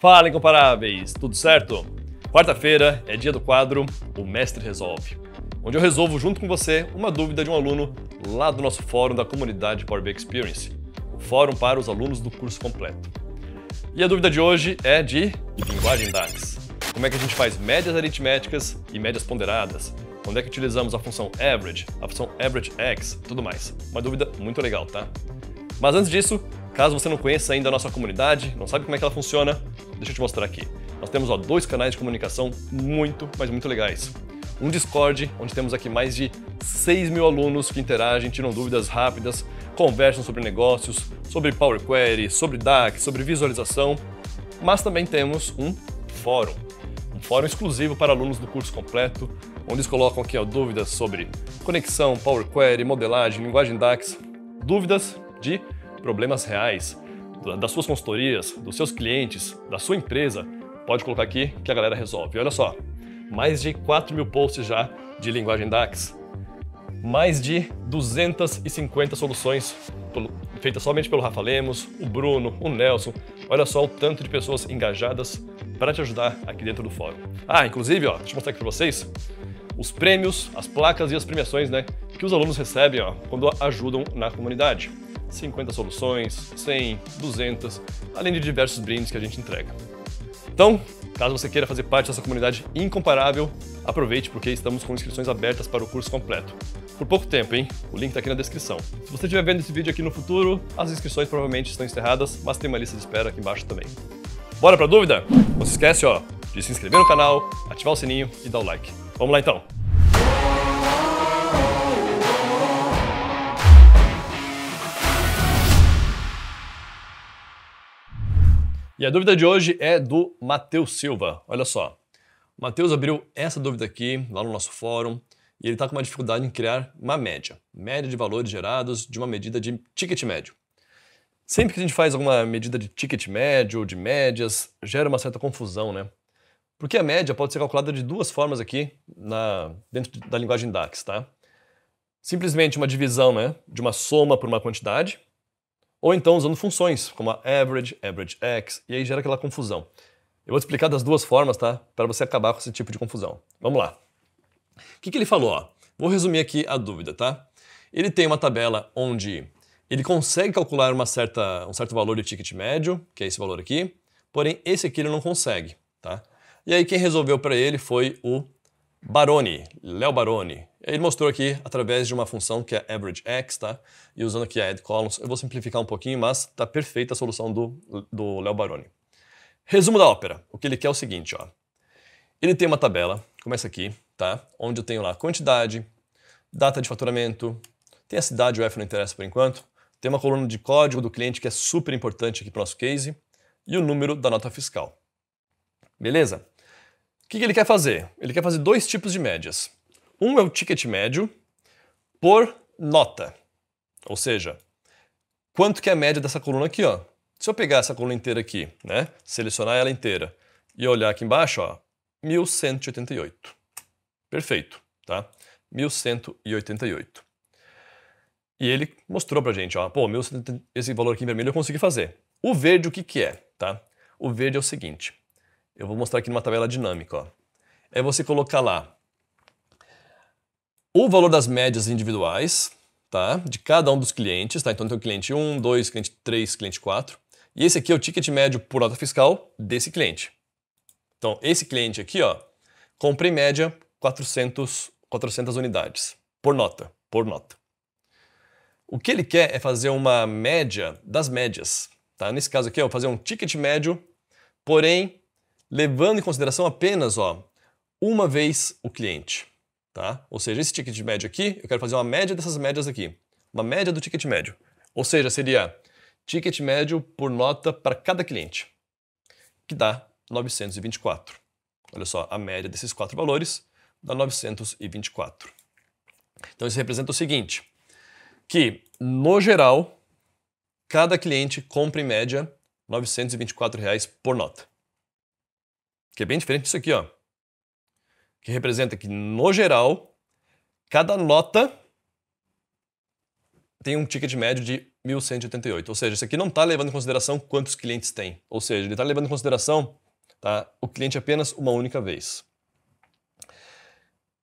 Fala, incomparáveis! Tudo certo? Quarta-feira é dia do quadro O Mestre Resolve, onde eu resolvo junto com você uma dúvida de um aluno lá do nosso fórum da comunidade Power BI Experience, o fórum para os alunos do curso completo. E a dúvida de hoje é de linguagem DAX. Como é que a gente faz médias aritméticas e médias ponderadas? Quando é que utilizamos a função average, a função average x, tudo mais? Uma dúvida muito legal, tá? Mas antes disso, caso você não conheça ainda a nossa comunidade, não sabe como é que ela funciona, Deixa eu te mostrar aqui. Nós temos ó, dois canais de comunicação muito, mas muito legais. Um Discord, onde temos aqui mais de 6 mil alunos que interagem, tiram dúvidas rápidas, conversam sobre negócios, sobre Power Query, sobre DAX, sobre visualização. Mas também temos um fórum. Um fórum exclusivo para alunos do curso completo, onde eles colocam aqui ó, dúvidas sobre conexão, Power Query, modelagem, linguagem DAX, dúvidas de problemas reais, das suas consultorias, dos seus clientes, da sua empresa, pode colocar aqui que a galera resolve. Olha só, mais de 4 mil posts já de linguagem DAX, mais de 250 soluções feitas somente pelo Rafa Lemos, o Bruno, o Nelson. Olha só o tanto de pessoas engajadas para te ajudar aqui dentro do fórum. Ah, inclusive, ó, deixa eu mostrar aqui para vocês os prêmios, as placas e as premiações né, que os alunos recebem ó, quando ajudam na comunidade. 50 soluções, 100, 200, além de diversos brindes que a gente entrega. Então, caso você queira fazer parte dessa comunidade incomparável, aproveite porque estamos com inscrições abertas para o curso completo. Por pouco tempo, hein? O link está aqui na descrição. Se você estiver vendo esse vídeo aqui no futuro, as inscrições provavelmente estão encerradas, mas tem uma lista de espera aqui embaixo também. Bora a dúvida? Não se esquece, ó, de se inscrever no canal, ativar o sininho e dar o like. Vamos lá então! E a dúvida de hoje é do Matheus Silva. Olha só. O Matheus abriu essa dúvida aqui lá no nosso fórum e ele está com uma dificuldade em criar uma média, média de valores gerados de uma medida de ticket médio. Sempre que a gente faz alguma medida de ticket médio ou de médias, gera uma certa confusão, né? Porque a média pode ser calculada de duas formas aqui na, dentro da linguagem DAX, tá? Simplesmente uma divisão né, de uma soma por uma quantidade, ou então usando funções, como a average, average x, e aí gera aquela confusão. Eu vou te explicar das duas formas, tá? Para você acabar com esse tipo de confusão. Vamos lá. O que, que ele falou? Ó? Vou resumir aqui a dúvida, tá? Ele tem uma tabela onde ele consegue calcular uma certa, um certo valor de ticket médio, que é esse valor aqui, porém esse aqui ele não consegue, tá? E aí quem resolveu para ele foi o Baroni, Léo Baroni. Ele mostrou aqui através de uma função que é average x, tá? E usando aqui a columns, eu vou simplificar um pouquinho, mas tá perfeita a solução do, do Léo Baroni. Resumo da ópera. O que ele quer é o seguinte, ó. Ele tem uma tabela, começa aqui, tá? Onde eu tenho lá quantidade, data de faturamento, tem a cidade, o F não interessa por enquanto, tem uma coluna de código do cliente que é super importante aqui para o nosso case, e o número da nota fiscal. Beleza? que, que ele quer fazer? Ele quer fazer dois tipos de médias. Um é o ticket médio por nota. Ou seja, quanto que é a média dessa coluna aqui, ó? Se eu pegar essa coluna inteira aqui, né, selecionar ela inteira e olhar aqui embaixo, ó, 1188. Perfeito, tá? 1188. E ele mostrou pra gente, ó, pô, esse valor aqui em vermelho eu consegui fazer. O verde o que que é, tá? O verde é o seguinte, eu vou mostrar aqui numa tabela dinâmica. Ó. É você colocar lá o valor das médias individuais, tá? De cada um dos clientes, tá? Então tem o cliente 1, 2, cliente 3, cliente 4. E esse aqui é o ticket médio por nota fiscal desse cliente. Então, esse cliente aqui, ó, compra em média 400, 400 unidades por nota, por nota. O que ele quer é fazer uma média das médias, tá? Nesse caso aqui, ó, fazer um ticket médio, porém levando em consideração apenas ó, uma vez o cliente. Tá? Ou seja, esse ticket médio aqui, eu quero fazer uma média dessas médias aqui. Uma média do ticket médio. Ou seja, seria ticket médio por nota para cada cliente, que dá 924. Olha só, a média desses quatro valores dá 924. Então isso representa o seguinte, que no geral, cada cliente compra em média R$ 924 reais por nota que é bem diferente disso aqui, ó, que representa que, no geral, cada nota tem um ticket médio de 1.188. Ou seja, isso aqui não está levando em consideração quantos clientes tem. Ou seja, ele está levando em consideração tá, o cliente apenas uma única vez.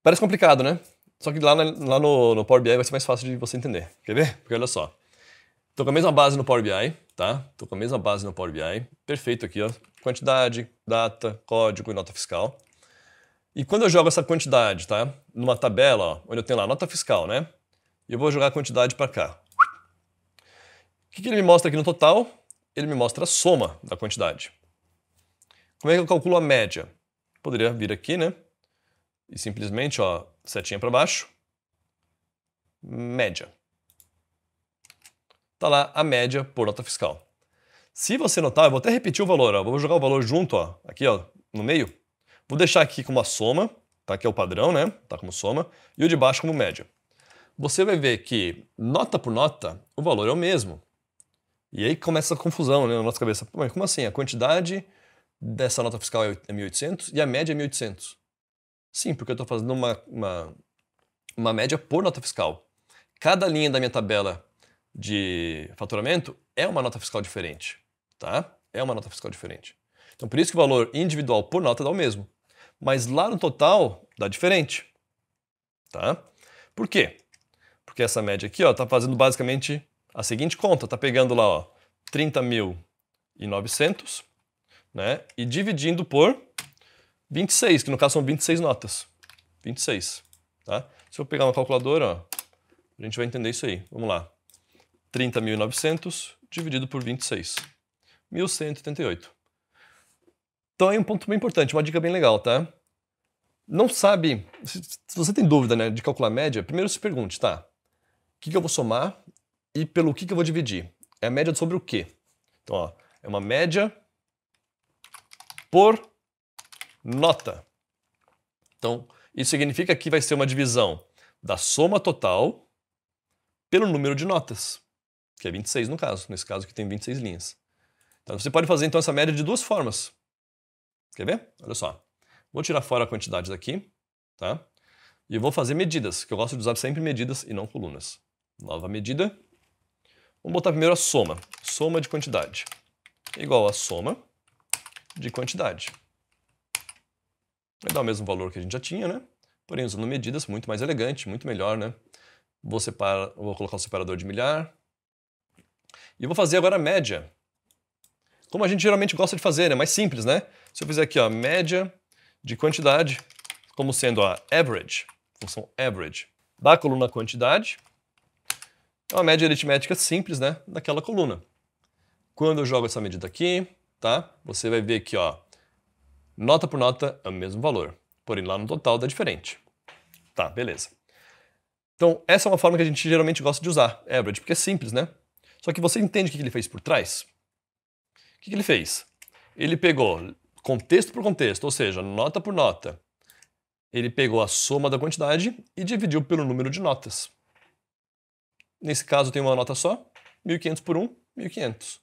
Parece complicado, né? Só que lá, na, lá no, no, Power BI vai ser mais fácil de você entender. Quer ver? Porque olha só. Estou com a mesma base no Power BI, tá? Estou com a mesma base no Power BI. Perfeito aqui, ó quantidade, data, código e nota fiscal. E quando eu jogo essa quantidade, tá? Numa tabela, ó, onde eu tenho lá nota fiscal, né? E eu vou jogar a quantidade para cá. O que, que ele me mostra aqui no total? Ele me mostra a soma da quantidade. Como é que eu calculo a média? Poderia vir aqui, né? E simplesmente, ó, setinha para baixo, média. Tá lá a média por nota fiscal. Se você notar, eu vou até repetir o valor, ó. vou jogar o valor junto, ó, aqui ó, no meio. Vou deixar aqui como a soma, tá? aqui é o padrão, né? tá como soma, e o de baixo como média. Você vai ver que, nota por nota, o valor é o mesmo. E aí começa a confusão né, na nossa cabeça. Mas como assim? A quantidade dessa nota fiscal é 1.800 é e a média é 1.800. Sim, porque eu estou fazendo uma, uma, uma, média por nota fiscal. Cada linha da minha tabela de faturamento é uma nota fiscal diferente tá? É uma nota fiscal diferente. Então, por isso que o valor individual por nota dá o mesmo. Mas lá no total, dá diferente. Tá? Por quê? Porque essa média aqui está fazendo basicamente a seguinte conta. Está pegando lá ó, 30.900 né, e dividindo por 26, que no caso são 26 notas. 26. Tá? Se eu pegar uma calculadora, ó, a gente vai entender isso aí. Vamos lá. 30.900 dividido por 26. 1188. Então é um ponto bem importante, uma dica bem legal, tá? Não sabe, se, você tem dúvida né, de calcular a média, primeiro se pergunte, tá? O que, que eu vou somar e pelo que, que eu vou dividir? É a média sobre o quê? Então, ó, é uma média por nota. Então, isso significa que vai ser uma divisão da soma total pelo número de notas, que é 26 no caso, nesse caso que tem 26 linhas. Então você pode fazer então essa média de duas formas. Quer ver? Olha só. Vou tirar fora a quantidade daqui, tá? E vou fazer medidas, que eu gosto de usar sempre medidas e não colunas. Nova medida. Vamos botar primeiro a soma. Soma de quantidade. Igual a soma de quantidade. Vai dar o mesmo valor que a gente já tinha, né? Porém, usando medidas, muito mais elegante, muito melhor, né? Vou, separar, vou colocar o separador de milhar. E vou fazer agora a média como a gente geralmente gosta de fazer, é mais simples, né? Se eu fizer aqui, a média de quantidade, como sendo a average, função average, da coluna quantidade, é uma média aritmética simples, né, daquela coluna. Quando eu jogo essa medida aqui, tá? Você vai ver que, ó, nota por nota é o mesmo valor, porém lá no total dá diferente. Tá, beleza. Então, essa é uma forma que a gente geralmente gosta de usar, average, porque é simples, né? Só que você entende o que ele fez por trás? O que, que ele fez? Ele pegou contexto por contexto, ou seja, nota por nota. Ele pegou a soma da quantidade e dividiu pelo número de notas. Nesse caso tem uma nota só, 1500 por 1, 1500.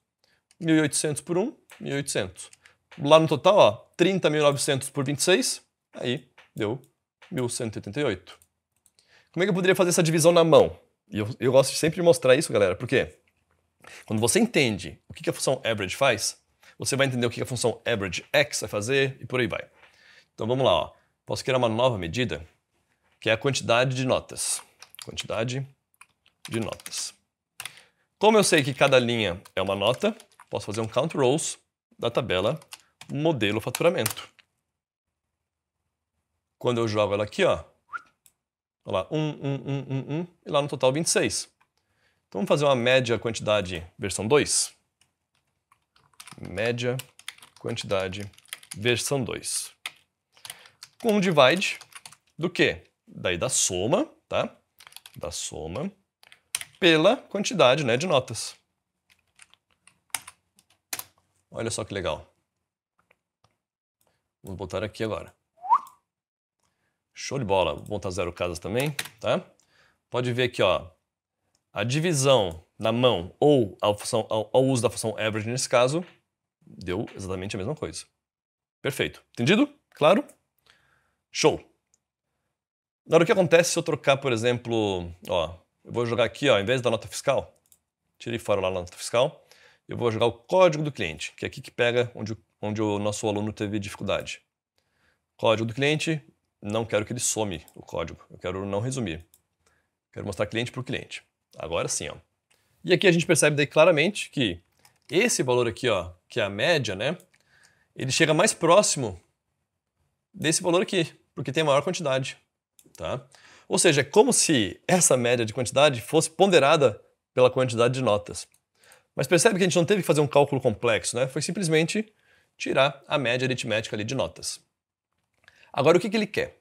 1800 por 1, 1800. Lá no total, 30.900 por 26, aí deu 1188. Como é que eu poderia fazer essa divisão na mão? E eu, eu gosto sempre de mostrar isso, galera, por quê? Quando você entende o que a função average faz, você vai entender o que a função average x vai fazer e por aí vai. Então vamos lá, ó. posso criar uma nova medida, que é a quantidade de notas. Quantidade de notas. Como eu sei que cada linha é uma nota, posso fazer um count rows da tabela modelo faturamento. Quando eu jogo ela aqui, ó, olha lá, 1, 1, 1, 1, 1, e lá no total 26. Então vamos fazer uma média quantidade versão 2. Média quantidade versão 2. Com um divide do quê? Daí da soma, tá? Da soma pela quantidade né, de notas. Olha só que legal. Vamos botar aqui agora. Show de bola. Vou botar zero casas também, tá? Pode ver aqui, ó. A divisão na mão ou ao, função, ao, ao uso da função average nesse caso deu exatamente a mesma coisa. Perfeito. Entendido? Claro? Show. Agora, o que acontece se eu trocar, por exemplo, ó, eu vou jogar aqui, ó, em vez da nota fiscal, tirei fora lá a nota fiscal, eu vou jogar o código do cliente, que é aqui que pega onde, onde o nosso aluno teve dificuldade. Código do cliente, não quero que ele some o código, eu quero não resumir. Quero mostrar cliente para o cliente. Agora sim, ó. E aqui a gente percebe daí claramente que esse valor aqui, ó, que é a média, né, ele chega mais próximo desse valor aqui, porque tem maior quantidade, tá? Ou seja, é como se essa média de quantidade fosse ponderada pela quantidade de notas. Mas percebe que a gente não teve que fazer um cálculo complexo, né? Foi simplesmente tirar a média aritmética ali de notas. Agora, o que, que ele quer?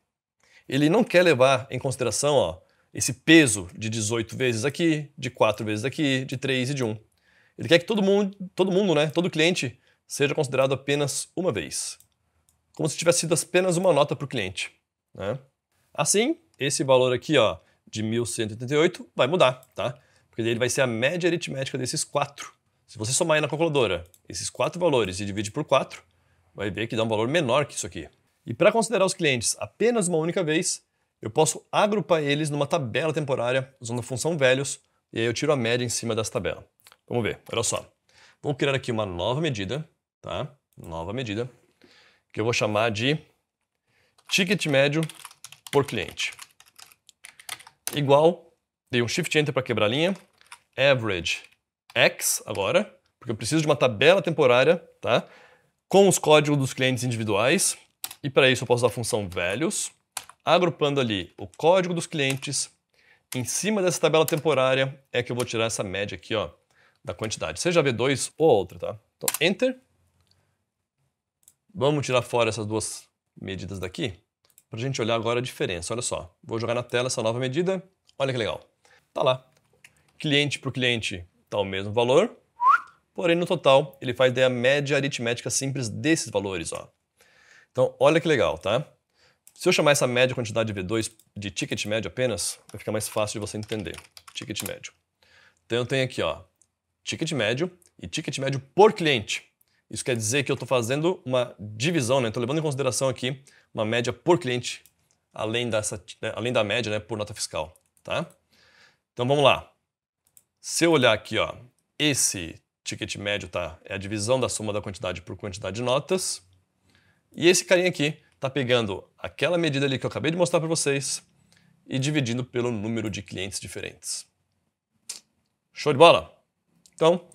Ele não quer levar em consideração ó, esse peso de 18 vezes aqui, de 4 vezes aqui, de 3 e de 1. Ele quer que todo mundo, todo mundo, né, todo cliente, seja considerado apenas uma vez. Como se tivesse sido apenas uma nota para o cliente. Né? Assim, esse valor aqui ó, de 1188 vai mudar, tá? Porque ele vai ser a média aritmética desses quatro. Se você somar aí na calculadora esses quatro valores e divide por 4, vai ver que dá um valor menor que isso aqui. E para considerar os clientes apenas uma única vez, eu posso agrupar eles numa tabela temporária usando a função velhos e aí eu tiro a média em cima dessa tabela. Vamos ver, olha só. Vou criar aqui uma nova medida, tá? Nova medida, que eu vou chamar de ticket médio por cliente. Igual, dei um shift enter para quebrar a linha, average x agora, porque eu preciso de uma tabela temporária, tá? Com os códigos dos clientes individuais, e para isso eu posso usar a função values, agrupando ali o código dos clientes, em cima dessa tabela temporária é que eu vou tirar essa média aqui, ó, da quantidade, seja V2 ou outra, tá? Então, Enter. Vamos tirar fora essas duas medidas daqui, para a gente olhar agora a diferença. Olha só, vou jogar na tela essa nova medida, olha que legal. Tá lá. Cliente para o cliente tá o mesmo valor, porém no total ele faz daí a média aritmética simples desses valores, ó. Então, olha que legal, tá? Se eu chamar essa média quantidade de V2 de ticket médio apenas, vai ficar mais fácil de você entender. Ticket médio. Então eu tenho aqui, ó, ticket médio e ticket médio por cliente. Isso quer dizer que eu estou fazendo uma divisão, né? Estou levando em consideração aqui uma média por cliente, além, dessa, né? além da média, né? Por nota fiscal, tá? Então vamos lá. Se eu olhar aqui, ó, esse ticket médio tá, é a divisão da soma da quantidade por quantidade de notas. E esse carinha aqui está pegando aquela medida ali que eu acabei de mostrar para vocês e dividindo pelo número de clientes diferentes. Show de bola! Então,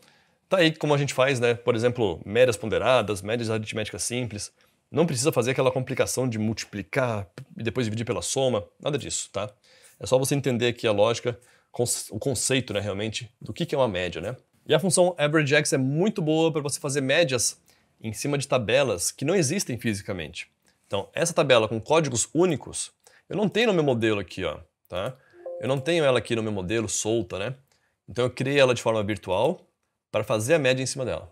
tá aí como a gente faz, né? Por exemplo, médias ponderadas, médias aritméticas simples. Não precisa fazer aquela complicação de multiplicar e depois dividir pela soma, nada disso, tá? É só você entender aqui a lógica, o conceito, né, realmente, do que é uma média, né? E a função averagex é muito boa para você fazer médias em cima de tabelas que não existem fisicamente. Então, essa tabela com códigos únicos, eu não tenho no meu modelo aqui, ó, tá? Eu não tenho ela aqui no meu modelo solta, né? Então eu criei ela de forma virtual para fazer a média em cima dela.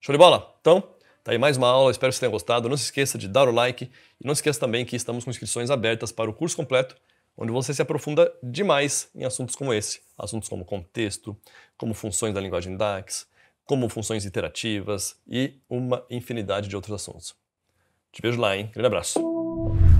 Show de bola? Então, tá aí mais uma aula, espero que você tenha gostado. Não se esqueça de dar o like e não se esqueça também que estamos com inscrições abertas para o curso completo, onde você se aprofunda demais em assuntos como esse, assuntos como contexto, como funções da linguagem DAX, como funções iterativas e uma infinidade de outros assuntos. Te vejo lá, hein? Grande abraço.